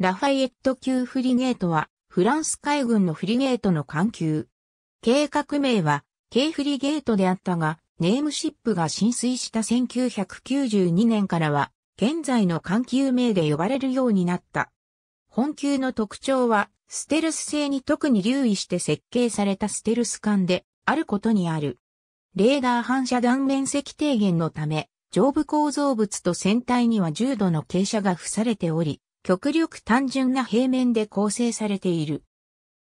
ラファイエット級フリゲートは、フランス海軍のフリゲートの艦級。計画名は、K フリゲートであったが、ネームシップが浸水した1992年からは、現在の艦級名で呼ばれるようになった。本級の特徴は、ステルス性に特に留意して設計されたステルス艦で、あることにある。レーダー反射断面積低減のため、上部構造物と船体には重度の傾斜が付されており、極力単純な平面で構成されている。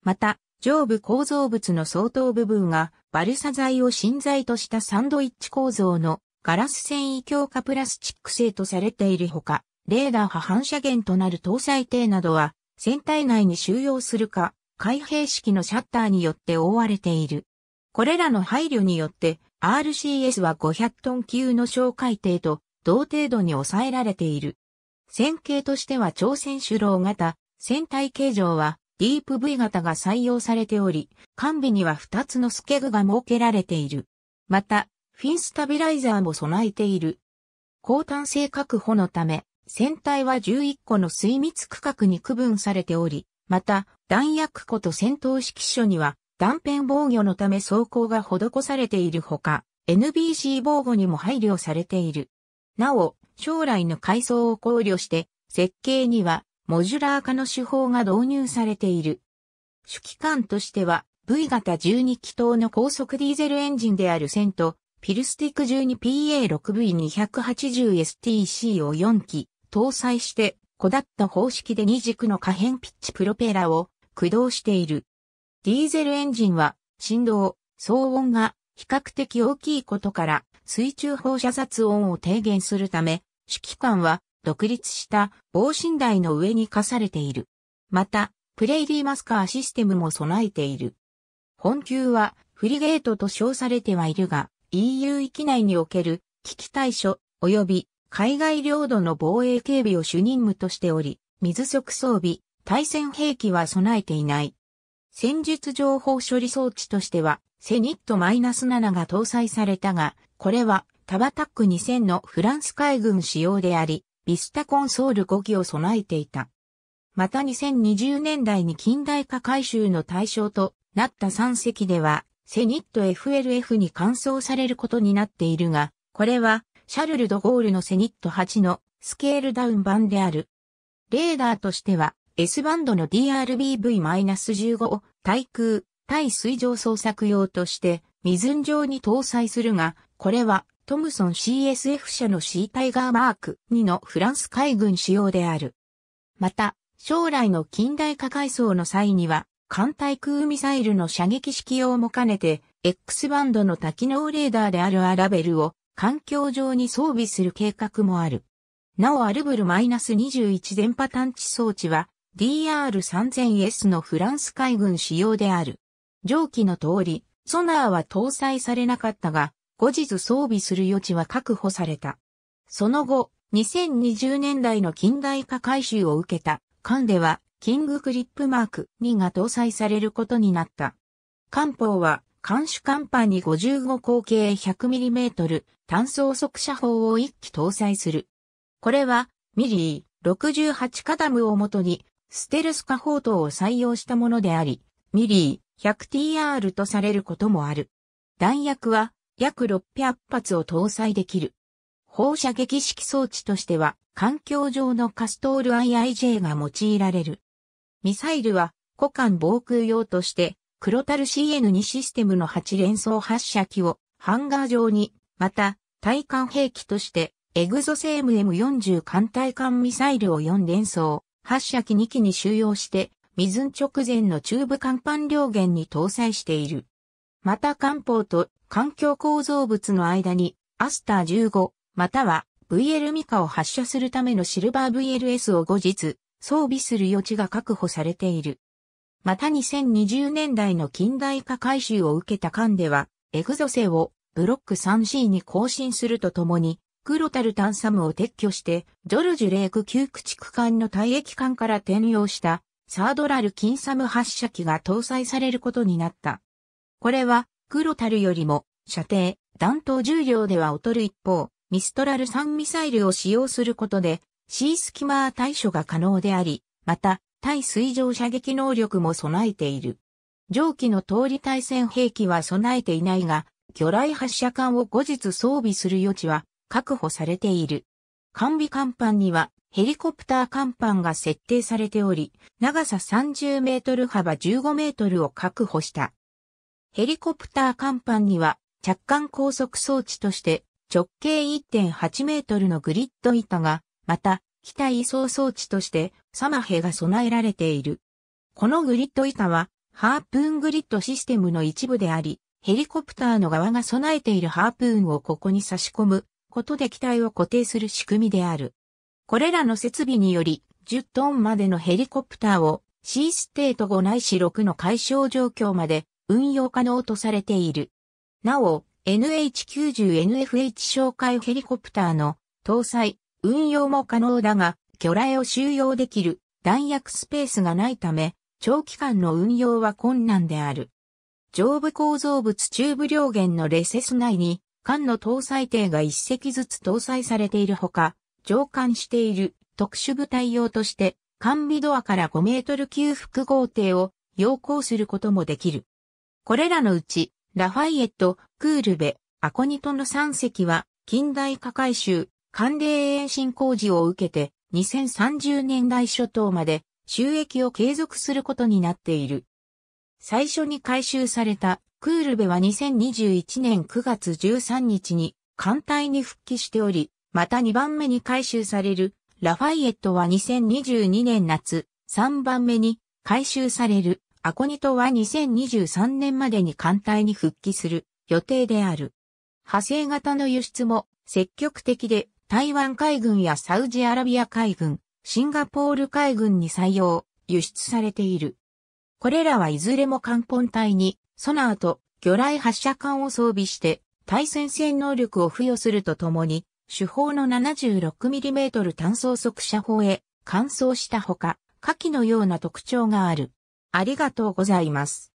また、上部構造物の相当部分がバルサ材を芯材としたサンドイッチ構造のガラス繊維強化プラスチック製とされているほか、レーダー波反射源となる搭載艇などは船体内に収容するか、開閉式のシャッターによって覆われている。これらの配慮によって RCS は500トン級の小海底と同程度に抑えられている。線形としては朝鮮主郎型、船体形状はディープ V 型が採用されており、完備には2つのスケグが設けられている。また、フィンスタビライザーも備えている。高単性確保のため、船体は11個の水密区画に区分されており、また、弾薬庫と戦闘指揮所には断片防御のため装甲が施されているほか、NBC 防護にも配慮されている。なお、将来の階層を考慮して、設計にはモジュラー化の手法が導入されている。主機関としては V 型12気筒の高速ディーゼルエンジンである1000と、ピルスティック 12PA6V280STC を4機搭載して、小だった方式で2軸の可変ピッチプロペラを駆動している。ディーゼルエンジンは振動、騒音が比較的大きいことから水中放射雑音を低減するため指揮官は独立した防振台の上に課されている。また、プレイリーマスカーシステムも備えている。本級はフリゲートと称されてはいるが、EU 域内における危機対処及び海外領土の防衛警備を主任務としており、水速装備、対戦兵器は備えていない。戦術情報処理装置としては、セニット -7 が搭載されたが、これはタバタック2000のフランス海軍仕様であり、ビスタコンソール5機を備えていた。また2020年代に近代化改修の対象となった3隻では、セニット FLF に換装されることになっているが、これはシャルル・ド・ゴールのセニット8のスケールダウン版である。レーダーとしては S バンドの DRBV-15 を対空、対水上捜索用として水上に搭載するが、これはトムソン CSF 社のシータイガーマーク2のフランス海軍仕様である。また、将来の近代化改装の際には、艦対空ミサイルの射撃式用も兼ねて、X バンドの多機能レーダーであるアラベルを環境上に装備する計画もある。なおアルブル -21 電波探知装置は DR3000S のフランス海軍仕様である。上記の通り、ソナーは搭載されなかったが、後日装備する余地は確保された。その後、2020年代の近代化改修を受けた、艦では、キングクリップマーク2が搭載されることになった。艦砲は、艦首艦板に55口径 100mm 単装速射砲を一機搭載する。これは、ミリー68カダムをもとに、ステルス化砲塔を採用したものであり、ミリー 100TR とされることもある。弾薬は、約600発を搭載できる。放射撃式装置としては、環境上のカストール IIJ が用いられる。ミサイルは、古艦防空用として、黒ル CN2 システムの8連装発射機をハンガー上に、また、対艦兵器として、エグゾセーム M40 艦対艦ミサイルを4連装、発射機2機に収容して、水直前の中部艦板両舷に搭載している。また艦砲と環境構造物の間に、アスター15、または VL ミカを発射するためのシルバー VLS を後日、装備する余地が確保されている。また2020年代の近代化改修を受けた艦では、エグゾセをブロック 3C に更新するとともに、黒たる炭サムを撤去して、ジョルジュレーク旧駆逐艦の退役艦から転用した、サードラル金サム発射機が搭載されることになった。これは、黒樽よりも、射程、弾頭重量では劣る一方、ミストラル3ミサイルを使用することで、シースキマー対処が可能であり、また、対水上射撃能力も備えている。上記の通り対戦兵器は備えていないが、魚雷発射管を後日装備する余地は確保されている。完備甲板にはヘリコプター甲板が設定されており、長さ30メートル幅15メートルを確保した。ヘリコプター甲板には着艦高速装置として直径1.8メートルのグリッド板が、また、機体移送装置としてサマヘが備えられている。このグリッド板は、ハープーングリッドシステムの一部であり、ヘリコプターの側が備えているハープーンをここに差し込むことで機体を固定する仕組みである。これらの設備により、10トンまでのヘリコプターを C ステート5ないし6の解消状況まで運用可能とされている。なお、NH90NFH 紹介ヘリコプターの搭載、運用も可能だが、魚雷を収容できる弾薬スペースがないため、長期間の運用は困難である。上部構造物中部両源のレセス内に、艦の搭載艇が1隻ずつ搭載されているほか、上艦している特殊部隊用として、艦尾ドアから5メートル級複合艇を要行することもできる。これらのうち、ラファイエット、クールベ、アコニトの3隻は、近代化改修、寒冷延伸工事を受けて、2030年代初頭まで収益を継続することになっている。最初に改修されたクールベは2021年9月13日に艦隊に復帰しており、また2番目に改修されるラファイエットは2022年夏、3番目に改修される。アコニトは2023年までに艦隊に復帰する予定である。派生型の輸出も積極的で台湾海軍やサウジアラビア海軍、シンガポール海軍に採用、輸出されている。これらはいずれも艦本隊にソナーと魚雷発射管を装備して対戦線能力を付与するとともに手法の 76mm 単装速射砲へ乾燥したほか、下記のような特徴がある。ありがとうございます。